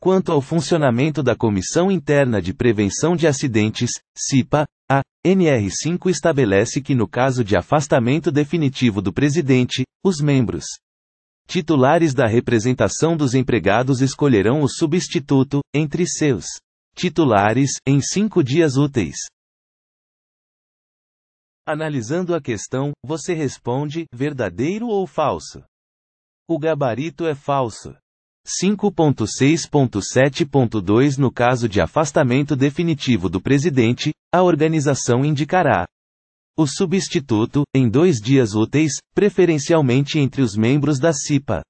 quanto ao funcionamento da Comissão Interna de Prevenção de Acidentes, CIPA, a NR5 estabelece que no caso de afastamento definitivo do presidente, os membros titulares da representação dos empregados escolherão o substituto, entre seus titulares, em cinco dias úteis. Analisando a questão, você responde: verdadeiro ou falso? O gabarito é falso. 5.6.7.2 No caso de afastamento definitivo do presidente, a organização indicará o substituto, em dois dias úteis, preferencialmente entre os membros da CIPA.